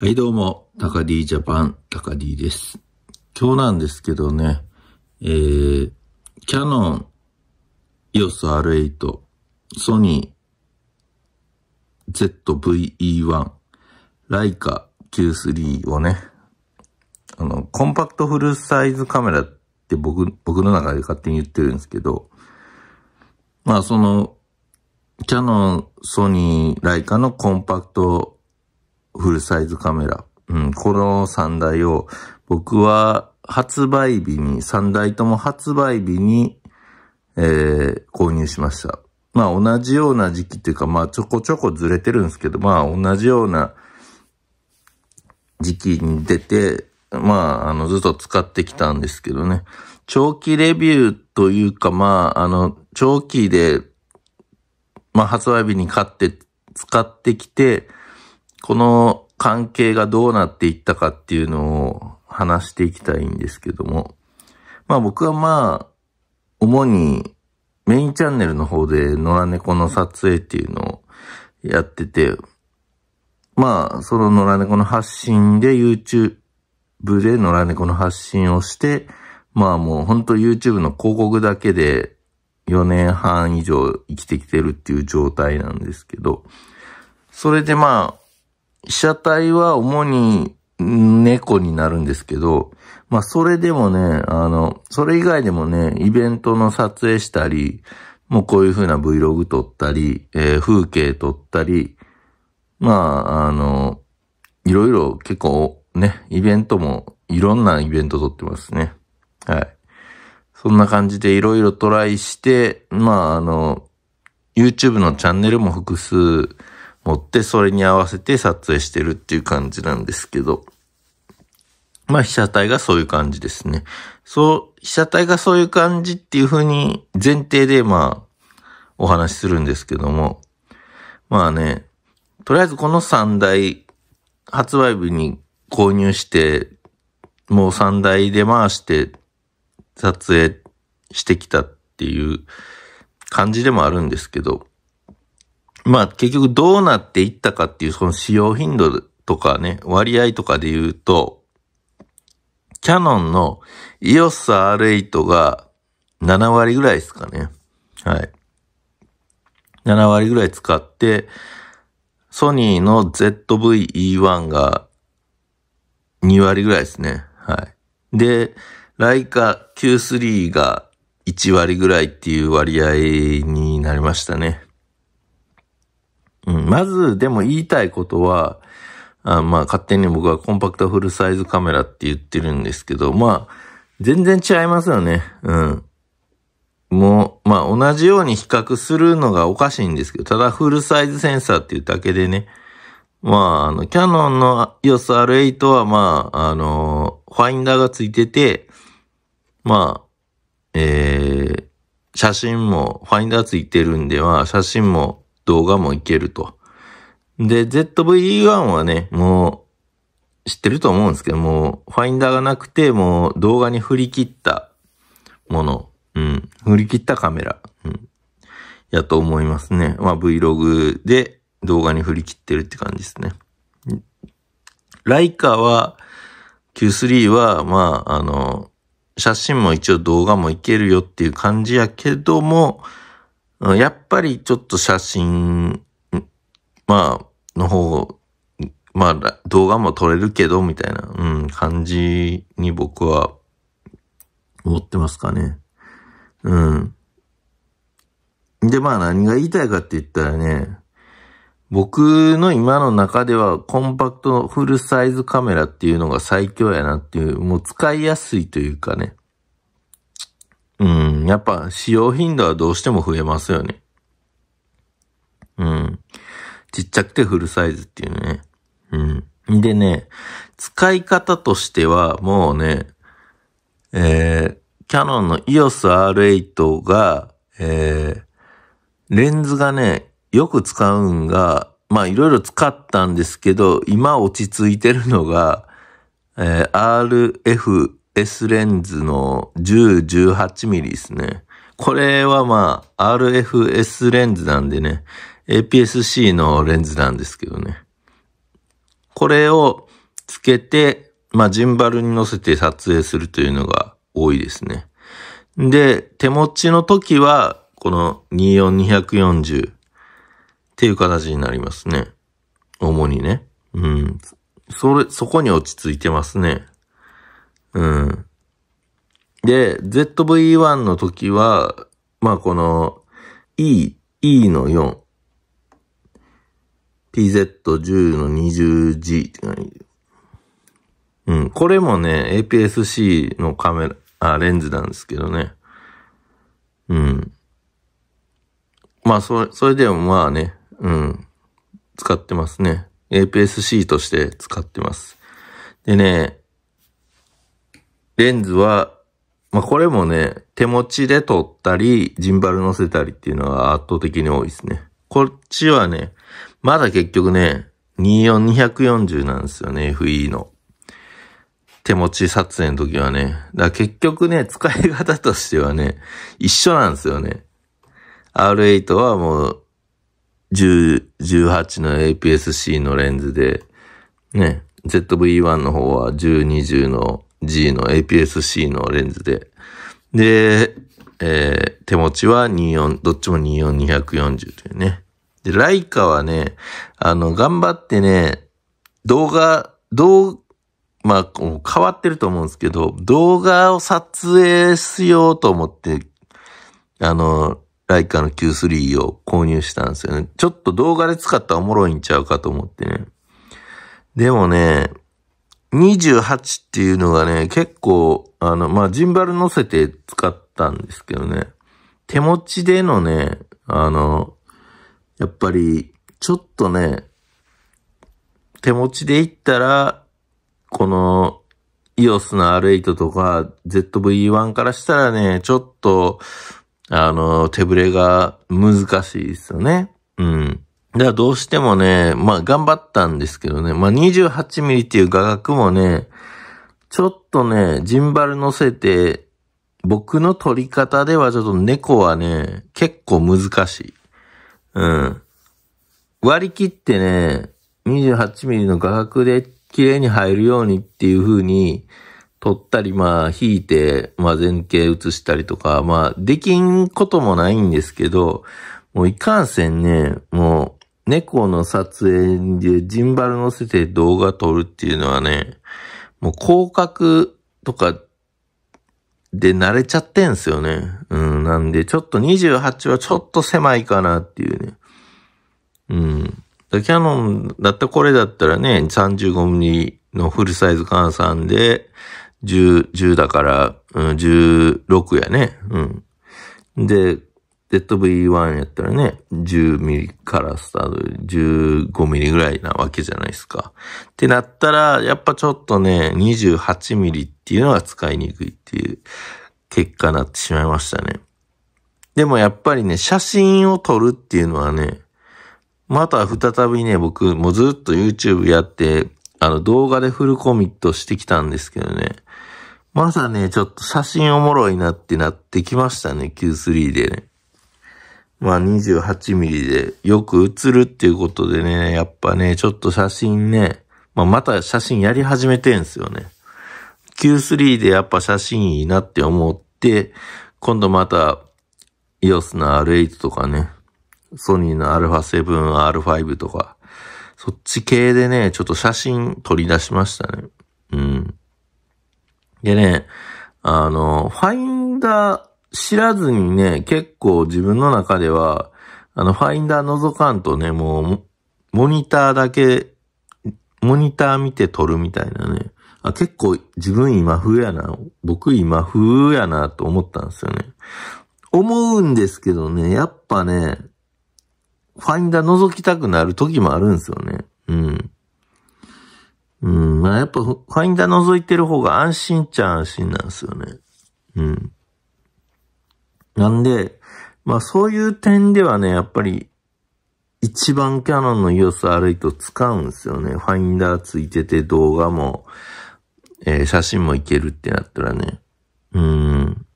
はいどうも、タカディジャパン、タカディです。今日なんですけどね、えー、キャノン EOS R8、ソニー ZVE1、ライカ Q3 をね、あの、コンパクトフルサイズカメラって僕、僕の中で勝手に言ってるんですけど、まあその、キャノン、ソニー、ライカのコンパクトフルサイズカメラ。うん、この3台を、僕は発売日に、3台とも発売日に、えー、購入しました。まあ同じような時期っていうか、まあちょこちょこずれてるんですけど、まあ同じような時期に出て、まああのずっと使ってきたんですけどね。長期レビューというか、まああの長期で、まあ発売日に買って使ってきて、この関係がどうなっていったかっていうのを話していきたいんですけども、まあ僕はまあ、主にメインチャンネルの方で野良猫の撮影っていうのをやってて、まあ、その野良猫の発信で YouTube で野良猫の発信をして、まあもうほんと YouTube の広告だけで4年半以上生きてきてるっていう状態なんですけど、それでまあ、被写体は主に猫になるんですけど、まあそれでもね、あの、それ以外でもね、イベントの撮影したり、もうこういう風な Vlog 撮ったり、えー、風景撮ったり、まあ、あの、いろいろ結構ね、イベントも、いろんなイベント撮ってますね。はい。そんな感じでいろいろトライして、まあ、あの、YouTube のチャンネルも複数、持ってそれに合わせて撮影してるっていう感じなんですけど、まあ被写体がそういう感じですね。そう、被写体がそういう感じっていう風に前提でまあお話しするんですけども、まあね、とりあえずこの3台発売日に購入して、もう3台で回して撮影してきたっていう感じでもあるんですけど、まあ結局どうなっていったかっていうその使用頻度とかね、割合とかで言うと、キャノンの EOS R8 が7割ぐらいですかね。はい。7割ぐらい使って、ソニーの ZV-E1 が2割ぐらいですね。はい。で、ライカ Q3 が1割ぐらいっていう割合になりましたね。うん、まず、でも言いたいことは、あまあ、勝手に僕はコンパクトフルサイズカメラって言ってるんですけど、まあ、全然違いますよね。うん。もう、まあ、同じように比較するのがおかしいんですけど、ただフルサイズセンサーっていうだけでね、まあ、あの、キャノンの EOS R8 は、まあ、あの、ファインダーがついてて、まあ、えー、写真も、ファインダーついてるんで、は、写真も、動画もいけると。で、ZV-1 はね、もう、知ってると思うんですけど、もう、ファインダーがなくて、もう動画に振り切ったもの。うん。振り切ったカメラ。うん。やと思いますね。まあ、Vlog で動画に振り切ってるって感じですね。ライカは、Q3 は、まあ、あの、写真も一応動画もいけるよっていう感じやけども、やっぱりちょっと写真、まあ、の方、まあ、動画も撮れるけど、みたいな、うん、感じに僕は思ってますかね。うん。で、まあ何が言いたいかって言ったらね、僕の今の中ではコンパクトフルサイズカメラっていうのが最強やなっていう、もう使いやすいというかね。うん、やっぱ使用頻度はどうしても増えますよね。うん。ちっちゃくてフルサイズっていうね。うん。でね、使い方としてはもうね、えー、キャノンの EOS R8 が、えー、レンズがね、よく使うんが、まあいろいろ使ったんですけど、今落ち着いてるのが、えー、S レンズの10、18ミリですね。これはまあ、RFS レンズなんでね、APS-C のレンズなんですけどね。これをつけて、まあ、ジンバルに乗せて撮影するというのが多いですね。で、手持ちの時は、この24240っていう形になりますね。主にね。うん。それ、そこに落ち着いてますね。うん。で、ZV-1 の時は、まあこの E、E の4。PZ10 の 20G って何うん。これもね、APS-C のカメラ、あ、レンズなんですけどね。うん。まあ、それ、それでもまあね、うん。使ってますね。APS-C として使ってます。でね、レンズは、まあ、これもね、手持ちで撮ったり、ジンバル乗せたりっていうのは圧倒的に多いですね。こっちはね、まだ結局ね、24240なんですよね、FE の。手持ち撮影の時はね。だから結局ね、使い方としてはね、一緒なんですよね。R8 はもう、10、18の APS-C のレンズで、ね、ZV-1 の方は10、20の G の APS-C のレンズで、で、えー、手持ちは24、どっちも24240というね。で、ライカはね、あの、頑張ってね、動画、動、まあ、変わってると思うんですけど、動画を撮影しようと思って、あの、ライカの Q3 を購入したんですよね。ちょっと動画で使ったらおもろいんちゃうかと思ってね。でもね、28っていうのがね、結構、あの、まあ、ジンバル乗せて使ったんですけどね、手持ちでのね、あの、やっぱり、ちょっとね、手持ちでいったら、この EOS の R8 とか ZV-1 からしたらね、ちょっと、あの、手ぶれが難しいですよね。うん。だからどうしてもね、まあ頑張ったんですけどね、まあ28ミリっていう画角もね、ちょっとね、ジンバル乗せて、僕の撮り方ではちょっと猫はね、結構難しい。うん。割り切ってね、28ミリの画角で綺麗に入るようにっていう風に、撮ったり、まあ、引いて、まあ、前傾映したりとか、まあ、できんこともないんですけど、もういかんせんね、も猫の撮影でジンバル乗せて動画撮るっていうのはね、もう広角とかで慣れちゃってんすよね。うん、なんでちょっと28はちょっと狭いかなっていうね。うん。キャノンだったこれだったらね、35mm のフルサイズ換算で、10、10だから、うん、16やね。うん。で、ZV-1 やったらね、10ミリからスタート15ミリぐらいなわけじゃないですか。ってなったら、やっぱちょっとね、28ミリっていうのが使いにくいっていう結果になってしまいましたね。でもやっぱりね、写真を撮るっていうのはね、また再びね、僕もずっと YouTube やって、あの動画でフルコミットしてきたんですけどね。まさね、ちょっと写真おもろいなってなってきましたね、Q3 でね。まあ28ミリでよく映るっていうことでね、やっぱね、ちょっと写真ね、まあまた写真やり始めてんすよね。Q3 でやっぱ写真いいなって思って、今度また EOS の R8 とかね、ソニーの α7、R5 とか、そっち系でね、ちょっと写真取り出しましたね。うん。でね、あの、ファインダー知らずにね、結構自分の中では、あの、ファインダー覗かんとね、もう、モニターだけ、モニター見て撮るみたいなね。あ、結構自分今風やな。僕今風やなと思ったんですよね。思うんですけどね、やっぱね、ファインダー覗きたくなる時もあるんですよね。うん。うん、まあやっぱファインダー覗いてる方が安心っちゃ安心なんですよね。うん。なんで、まあそういう点ではね、やっぱり一番キャノンの EOS 悪いと使うんですよね。ファインダーついてて動画も、えー、写真もいけるってなったらね。うん。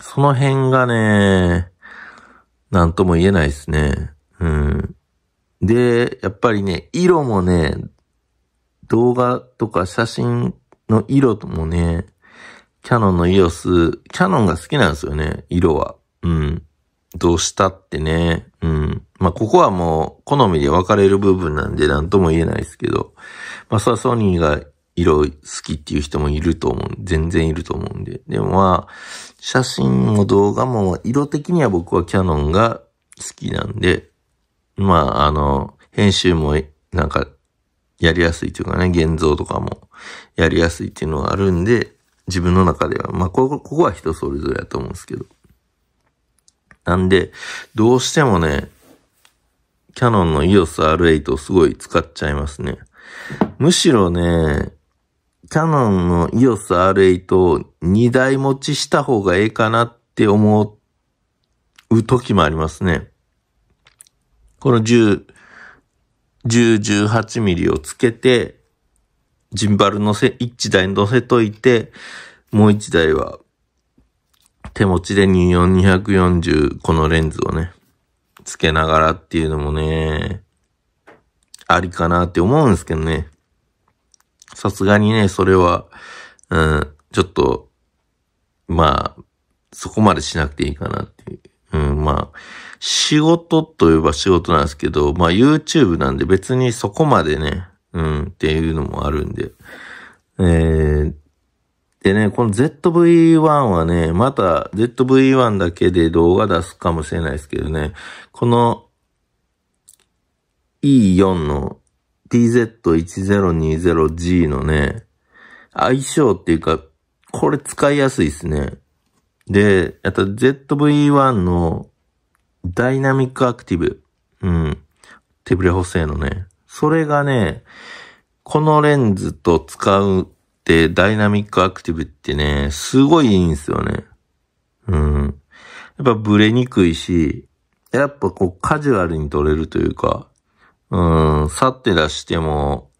その辺がね、なんとも言えないですね。うん。で、やっぱりね、色もね、動画とか写真の色ともね、キャノンの EOS、キャノンが好きなんですよね、色は。うん。どうしたってね。うん。まあ、ここはもう、好みで分かれる部分なんで、なんとも言えないですけど。まあ、ソニーが色好きっていう人もいると思う。全然いると思うんで。でもまあ、写真も動画も、色的には僕はキャノンが好きなんで、まあ、あの、編集も、なんか、やりやすいというかね、現像とかもやりやすいっていうのがあるんで、自分の中では。まあ、ここ、ここは人それぞれやと思うんですけど。なんで、どうしてもね、キャノンの EOS R8 をすごい使っちゃいますね。むしろね、キャノンの EOS R8 を2台持ちした方がええかなって思う時もありますね。この10、10、18ミリをつけて、ジンバル乗せ、一台乗せといて、もう一台は、手持ちで24240このレンズをね、つけながらっていうのもね、ありかなって思うんですけどね。さすがにね、それは、うん、ちょっと、まあ、そこまでしなくていいかなっていう。うん、まあ、仕事といえば仕事なんですけど、まあ YouTube なんで別にそこまでね、うん、っていうのもあるんで。えー、でね、この ZV-1 はね、また ZV-1 だけで動画出すかもしれないですけどね、この E4 の TZ1020G のね、相性っていうか、これ使いやすいですね。で、あと ZV-1 のダイナミックアクティブ。うん。手ブレ補正のね。それがね、このレンズと使うってダイナミックアクティブってね、すごいいいんですよね。うん。やっぱブレにくいし、やっぱこうカジュアルに撮れるというか、うん、去って出しても、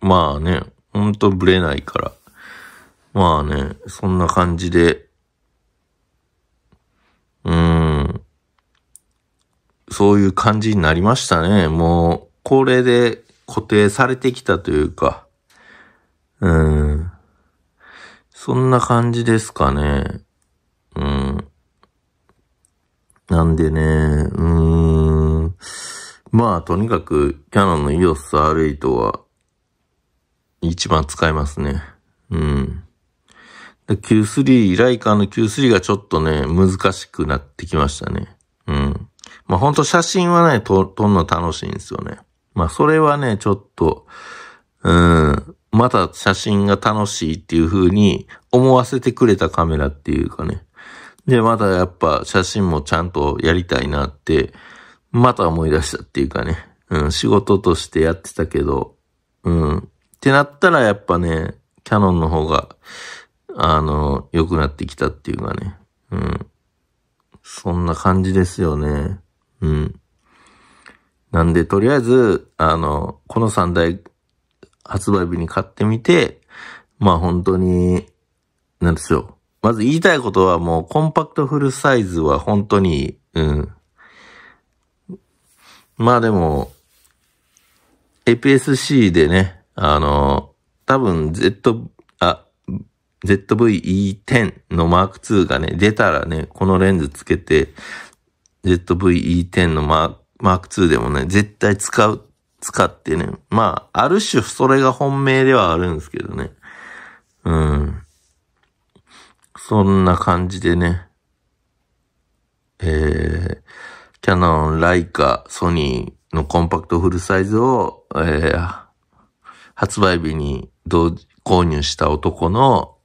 まあね、ほんとブレないから。まあね、そんな感じで、うん、そういう感じになりましたね。もう、これで固定されてきたというか、うん。そんな感じですかね。うん。なんでね、うん。まあ、とにかく、キャノンの EOSR8 は、一番使えますね。うん。Q3、ライカーの Q3 がちょっとね、難しくなってきましたね。うん。まあ、ほんと写真はね、撮るの楽しいんですよね。まあ、それはね、ちょっと、うん、また写真が楽しいっていう風に思わせてくれたカメラっていうかね。で、またやっぱ写真もちゃんとやりたいなって、また思い出したっていうかね。うん、仕事としてやってたけど、うん。ってなったらやっぱね、キャノンの方が、あの、良くなってきたっていうかね。うん。そんな感じですよね。うん。なんで、とりあえず、あの、この3台発売日に買ってみて、まあ本当に、なんですよ。まず言いたいことはもうコンパクトフルサイズは本当に、うん。まあでも、APS-C でね、あの、多分 Z、あ、ZVE10 の m 2がね、出たらね、このレンズつけて、ZVE10 の m a マーク2でもね、絶対使う、使ってね。まあ、ある種それが本命ではあるんですけどね。うん。そんな感じでね。えー、キャノン、ライカ、ソニーのコンパクトフルサイズを、えー、発売日に同購入した男の、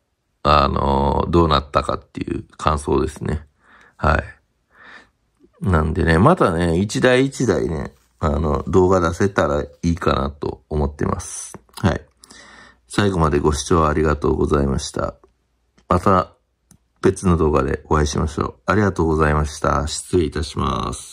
あのー、どうなったかっていう感想ですね。はい。なんでね、またね、一台一台ね、あの、動画出せたらいいかなと思ってます。はい。最後までご視聴ありがとうございました。また別の動画でお会いしましょう。ありがとうございました。失礼いたします。